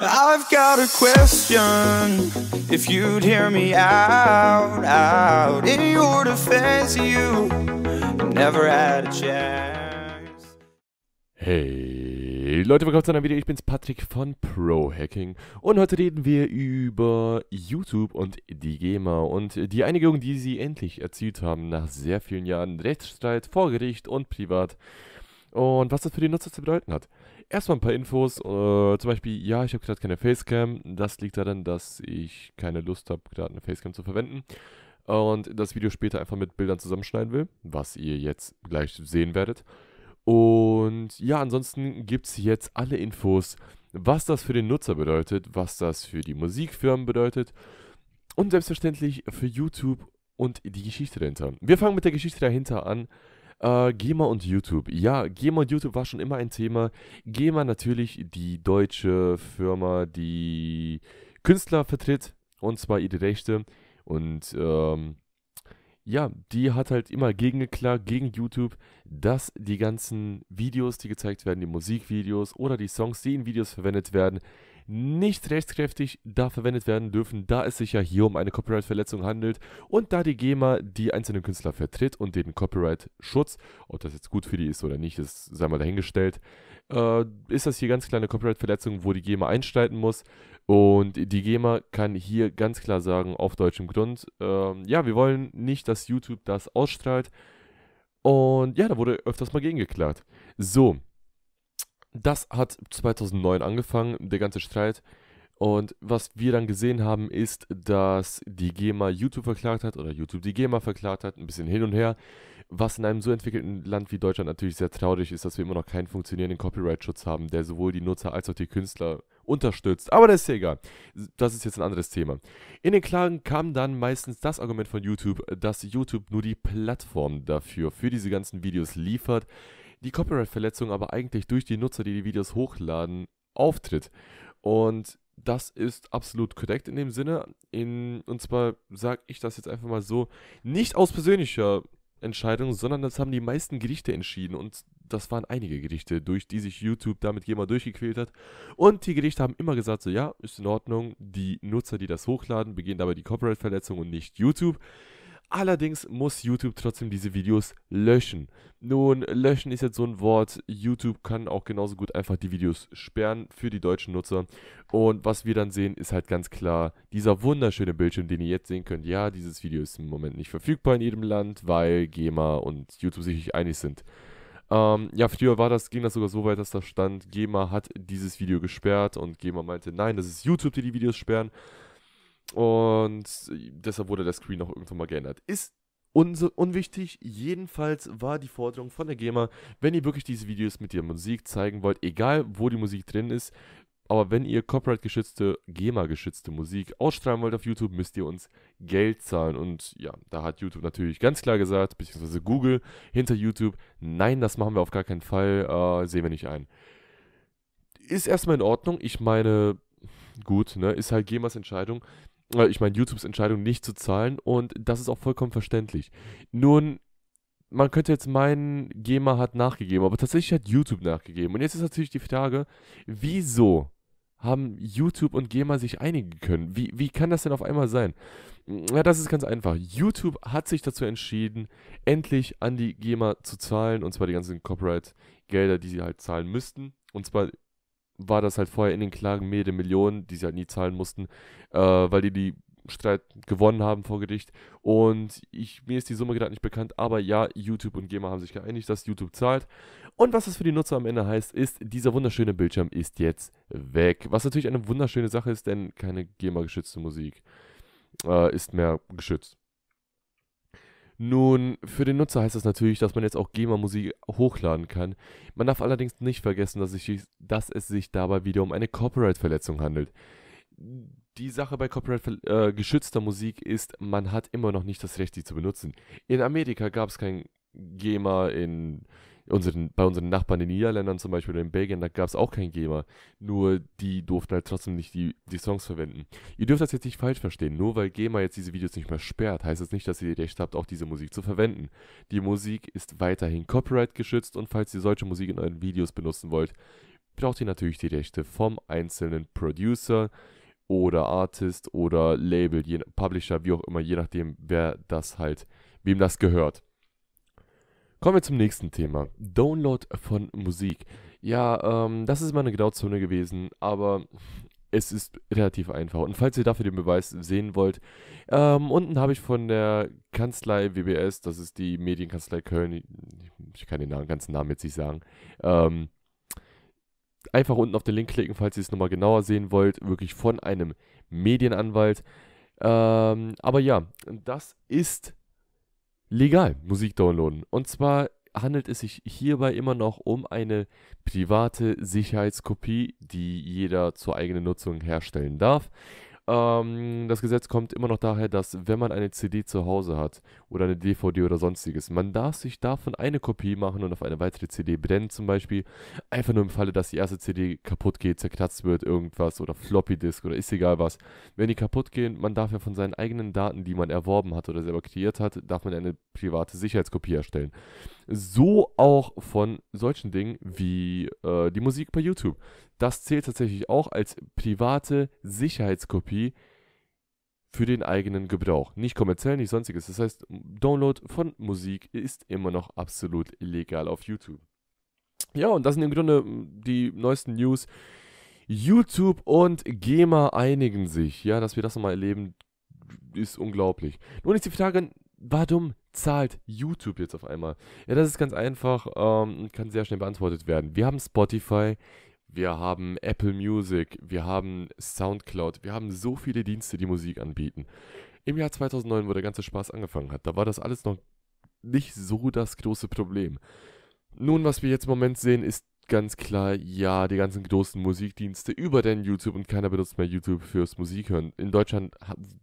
I've got a question. If you'd hear me out, out in your defense, you never had a chance. Hey Leute, willkommen zu einem Video. Ich bin's Patrick von Pro Hacking und heute reden wir über YouTube und die GEMA und die Einigung, die sie endlich erzielt haben nach sehr vielen Jahren Rechtsstreit vor Gericht und privat und was das für die Nutzer zu bedeuten hat. Erstmal ein paar Infos. Äh, zum Beispiel, ja, ich habe gerade keine Facecam. Das liegt daran, dass ich keine Lust habe, gerade eine Facecam zu verwenden. Und das Video später einfach mit Bildern zusammenschneiden will, was ihr jetzt gleich sehen werdet. Und ja, ansonsten gibt es jetzt alle Infos, was das für den Nutzer bedeutet, was das für die Musikfirmen bedeutet und selbstverständlich für YouTube und die Geschichte dahinter. Wir fangen mit der Geschichte dahinter an. Äh, GEMA und YouTube. Ja, GEMA und YouTube war schon immer ein Thema. GEMA natürlich die deutsche Firma, die Künstler vertritt, und zwar ihre Rechte. Und ähm, ja, die hat halt immer gegengeklagt gegen YouTube, dass die ganzen Videos, die gezeigt werden, die Musikvideos oder die Songs, die in Videos verwendet werden, nicht rechtskräftig da verwendet werden dürfen, da es sich ja hier um eine Copyright-Verletzung handelt und da die GEMA die einzelnen Künstler vertritt und den Copyright-Schutz, ob das jetzt gut für die ist oder nicht, ist, sei mal dahingestellt, äh, ist das hier ganz kleine Copyright-Verletzung, wo die GEMA einstreiten muss. Und die GEMA kann hier ganz klar sagen, auf deutschem Grund, äh, ja, wir wollen nicht, dass YouTube das ausstrahlt. Und ja, da wurde öfters mal gegengeklagt. So, das hat 2009 angefangen, der ganze Streit. Und was wir dann gesehen haben, ist, dass die GEMA YouTube verklagt hat oder YouTube die GEMA verklagt hat, ein bisschen hin und her. Was in einem so entwickelten Land wie Deutschland natürlich sehr traurig ist, dass wir immer noch keinen funktionierenden Copyright-Schutz haben, der sowohl die Nutzer als auch die Künstler unterstützt. Aber das ist ja egal. Das ist jetzt ein anderes Thema. In den Klagen kam dann meistens das Argument von YouTube, dass YouTube nur die Plattform dafür, für diese ganzen Videos liefert die Copyright-Verletzung aber eigentlich durch die Nutzer, die die Videos hochladen, auftritt. Und das ist absolut korrekt in dem Sinne. In, und zwar sage ich das jetzt einfach mal so, nicht aus persönlicher Entscheidung, sondern das haben die meisten Gerichte entschieden. Und das waren einige Gerichte, durch die sich YouTube damit jemand durchgequält hat. Und die Gerichte haben immer gesagt, so ja, ist in Ordnung. Die Nutzer, die das hochladen, begehen dabei die Copyright-Verletzung und nicht YouTube. Allerdings muss YouTube trotzdem diese Videos löschen. Nun, löschen ist jetzt so ein Wort. YouTube kann auch genauso gut einfach die Videos sperren für die deutschen Nutzer. Und was wir dann sehen, ist halt ganz klar dieser wunderschöne Bildschirm, den ihr jetzt sehen könnt. Ja, dieses Video ist im Moment nicht verfügbar in jedem Land, weil GEMA und YouTube sich nicht einig sind. Ähm, ja, früher war das, ging das sogar so weit, dass da stand, GEMA hat dieses Video gesperrt und GEMA meinte, nein, das ist YouTube, die die Videos sperren. Und deshalb wurde der Screen auch irgendwann mal geändert. Ist unwichtig. Jedenfalls war die Forderung von der GEMA, wenn ihr wirklich diese Videos mit der Musik zeigen wollt, egal wo die Musik drin ist, aber wenn ihr copyright-geschützte, GEMA-geschützte Musik ausstrahlen wollt auf YouTube, müsst ihr uns Geld zahlen. Und ja, da hat YouTube natürlich ganz klar gesagt, beziehungsweise Google hinter YouTube, nein, das machen wir auf gar keinen Fall, äh, sehen wir nicht ein. Ist erstmal in Ordnung. Ich meine, gut, ne, ist halt GEMAs Entscheidung. Äh, ich meine, YouTubes Entscheidung nicht zu zahlen und das ist auch vollkommen verständlich. Nun, man könnte jetzt meinen, GEMA hat nachgegeben, aber tatsächlich hat YouTube nachgegeben. Und jetzt ist natürlich die Frage, wieso haben YouTube und GEMA sich einigen können? Wie, wie kann das denn auf einmal sein? Ja, das ist ganz einfach. YouTube hat sich dazu entschieden, endlich an die GEMA zu zahlen, und zwar die ganzen Copyright-Gelder, die sie halt zahlen müssten. Und zwar war das halt vorher in den Klagen mehrere Millionen, die sie halt nie zahlen mussten, äh, weil die die Streit gewonnen haben vor Gericht. Und ich, mir ist die Summe gerade nicht bekannt, aber ja, YouTube und GEMA haben sich geeinigt, dass YouTube zahlt. Und was das für die Nutzer am Ende heißt, ist, dieser wunderschöne Bildschirm ist jetzt weg. Was natürlich eine wunderschöne Sache ist, denn keine GEMA-geschützte Musik äh, ist mehr geschützt. Nun, für den Nutzer heißt das natürlich, dass man jetzt auch GEMA-Musik hochladen kann. Man darf allerdings nicht vergessen, dass, ich, dass es sich dabei wieder um eine Copyright-Verletzung handelt. Die Sache bei Copyright-geschützter äh, Musik ist, man hat immer noch nicht das Recht, sie zu benutzen. In Amerika gab es kein GEMA, in unseren, bei unseren Nachbarn, in den Niederländern zum Beispiel oder in Belgien, da gab es auch kein GEMA. Nur die durften halt trotzdem nicht die, die Songs verwenden. Ihr dürft das jetzt nicht falsch verstehen. Nur weil GEMA jetzt diese Videos nicht mehr sperrt, heißt es das nicht, dass ihr die Recht habt, auch diese Musik zu verwenden. Die Musik ist weiterhin Copyright geschützt und falls ihr solche Musik in euren Videos benutzen wollt, braucht ihr natürlich die Rechte vom einzelnen Producer oder Artist oder Label, je, Publisher, wie auch immer, je nachdem, wer das halt, wem das gehört. Kommen wir zum nächsten Thema. Download von Musik. Ja, ähm, das ist mal eine Grauzone gewesen, aber es ist relativ einfach. Und falls ihr dafür den Beweis sehen wollt, ähm, unten habe ich von der Kanzlei WBS, das ist die Medienkanzlei Köln, ich kann den Namen, ganzen Namen jetzt nicht sagen, ähm, einfach unten auf den Link klicken, falls ihr es nochmal genauer sehen wollt, wirklich von einem Medienanwalt. Ähm, aber ja, das ist legal Musik downloaden. Und zwar handelt es sich hierbei immer noch um eine private Sicherheitskopie, die jeder zur eigenen Nutzung herstellen darf. Ähm, das Gesetz kommt immer noch daher, dass wenn man eine CD zu Hause hat oder eine DVD oder sonstiges, man darf sich davon eine Kopie machen und auf eine weitere CD brennen zum Beispiel. Einfach nur im Falle, dass die erste CD kaputt geht, zerkratzt wird, irgendwas oder Floppy Disk oder ist egal was. Wenn die kaputt gehen, man darf ja von seinen eigenen Daten, die man erworben hat oder selber kreiert hat, darf man eine private Sicherheitskopie erstellen. So auch von solchen Dingen wie äh, die Musik bei YouTube. Das zählt tatsächlich auch als private Sicherheitskopie für den eigenen Gebrauch. Nicht kommerziell, nicht sonstiges. Das heißt, Download von Musik ist immer noch absolut illegal auf YouTube. Ja, und das sind im Grunde die neuesten News. YouTube und GEMA einigen sich. Ja, dass wir das nochmal erleben, ist unglaublich. Nun ist die Frage, warum zahlt YouTube jetzt auf einmal? Ja, das ist ganz einfach ähm, und kann sehr schnell beantwortet werden. Wir haben Spotify, wir haben Apple Music, wir haben Soundcloud, wir haben so viele Dienste, die Musik anbieten. Im Jahr 2009, wo der ganze Spaß angefangen hat, da war das alles noch nicht so das große Problem. Nun, was wir jetzt im Moment sehen, ist ganz klar, ja, die ganzen großen Musikdienste über denn YouTube und keiner benutzt mehr YouTube fürs Musikhören. In Deutschland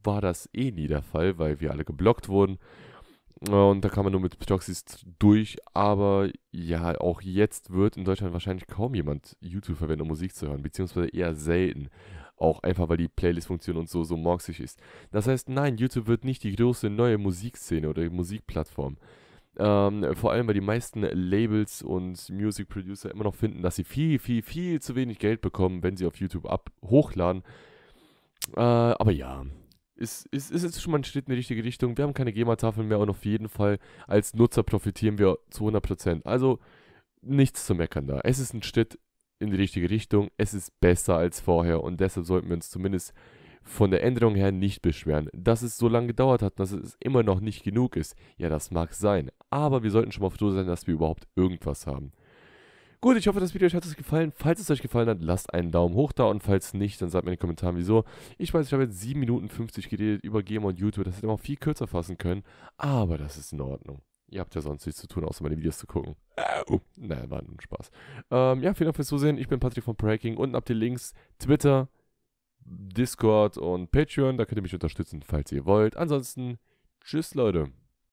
war das eh nie der Fall, weil wir alle geblockt wurden. Äh, und da kam man nur mit Proxys durch, aber ja, auch jetzt wird in Deutschland wahrscheinlich kaum jemand YouTube verwenden, um Musik zu hören, beziehungsweise eher selten. Auch einfach, weil die Playlist-Funktion und so so morgsig ist. Das heißt, nein, YouTube wird nicht die große neue Musikszene oder Musikplattform. Ähm, vor allem, weil die meisten Labels und Music Producer immer noch finden, dass sie viel, viel, viel zu wenig Geld bekommen, wenn sie auf YouTube ab hochladen. Äh, aber ja, ist, ist, ist schon mal ein Schritt in die richtige Richtung. Wir haben keine GEMA-Tafeln mehr und auf jeden Fall als Nutzer profitieren wir zu 100%. Also nichts zu meckern da. Es ist ein Schritt in die richtige Richtung. Es ist besser als vorher und deshalb sollten wir uns zumindest von der Änderung her nicht beschweren. Dass es so lange gedauert hat, dass es immer noch nicht genug ist, ja, das mag sein. Aber wir sollten schon mal froh sein, dass wir überhaupt irgendwas haben. Gut, ich hoffe, das Video euch hat es gefallen. Falls es euch gefallen hat, lasst einen Daumen hoch da und falls nicht, dann sagt mir in den Kommentaren, wieso. Ich weiß, ich habe jetzt 7 Minuten 50 geredet über Game und YouTube. Das hätte man auch viel kürzer fassen können, aber das ist in Ordnung. Ihr habt ja sonst nichts zu tun, außer meine Videos zu gucken. Äh, oh, naja, war nur ein Spaß. Ähm, ja, vielen Dank fürs Zusehen. Ich bin Patrick von Breaking. Unten habt ihr Links, Twitter, Discord und Patreon. Da könnt ihr mich unterstützen, falls ihr wollt. Ansonsten, tschüss Leute.